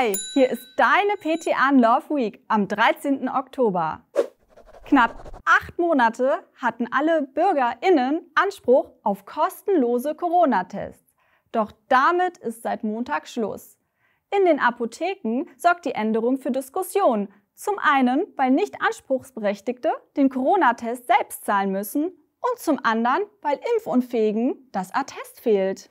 Hi, hier ist deine PTA Love Week am 13. Oktober. Knapp acht Monate hatten alle BürgerInnen Anspruch auf kostenlose Corona-Tests. Doch damit ist seit Montag Schluss. In den Apotheken sorgt die Änderung für Diskussionen. Zum einen, weil nicht Anspruchsberechtigte den Corona-Test selbst zahlen müssen und zum anderen, weil Impfunfähigen das Attest fehlt.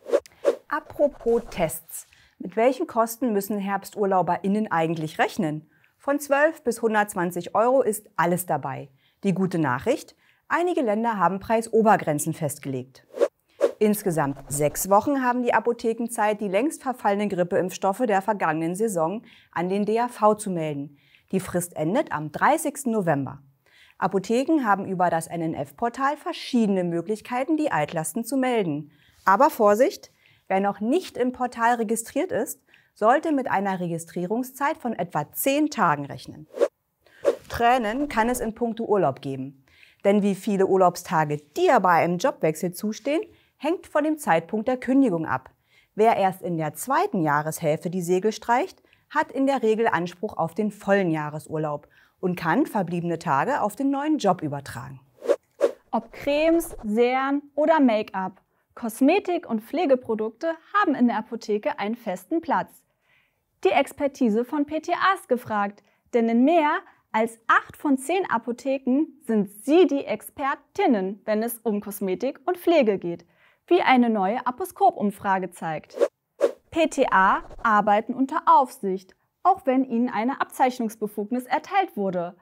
Apropos Tests. Mit welchen Kosten müssen HerbsturlauberInnen eigentlich rechnen? Von 12 bis 120 Euro ist alles dabei. Die gute Nachricht, einige Länder haben Preisobergrenzen festgelegt. Insgesamt sechs Wochen haben die Apotheken Zeit, die längst verfallenen Grippeimpfstoffe der vergangenen Saison an den DAV zu melden. Die Frist endet am 30. November. Apotheken haben über das NNF-Portal verschiedene Möglichkeiten, die Altlasten zu melden. Aber Vorsicht, Wer noch nicht im Portal registriert ist, sollte mit einer Registrierungszeit von etwa zehn Tagen rechnen. Tränen kann es in puncto Urlaub geben. Denn wie viele Urlaubstage dir bei einem Jobwechsel zustehen, hängt von dem Zeitpunkt der Kündigung ab. Wer erst in der zweiten Jahreshälfte die Segel streicht, hat in der Regel Anspruch auf den vollen Jahresurlaub und kann verbliebene Tage auf den neuen Job übertragen. Ob Cremes, Serien oder Make-up, Kosmetik- und Pflegeprodukte haben in der Apotheke einen festen Platz. Die Expertise von PTA ist gefragt, denn in mehr als 8 von 10 Apotheken sind Sie die Expertinnen, wenn es um Kosmetik und Pflege geht, wie eine neue Aposkop-Umfrage zeigt. PTA arbeiten unter Aufsicht, auch wenn ihnen eine Abzeichnungsbefugnis erteilt wurde.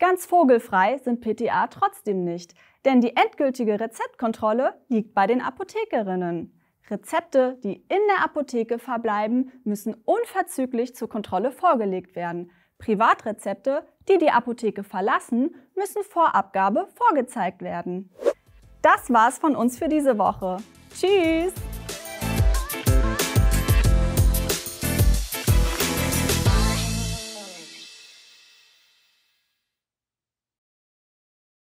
Ganz vogelfrei sind PTA trotzdem nicht, denn die endgültige Rezeptkontrolle liegt bei den Apothekerinnen. Rezepte, die in der Apotheke verbleiben, müssen unverzüglich zur Kontrolle vorgelegt werden. Privatrezepte, die die Apotheke verlassen, müssen vor Abgabe vorgezeigt werden. Das war's von uns für diese Woche. Tschüss!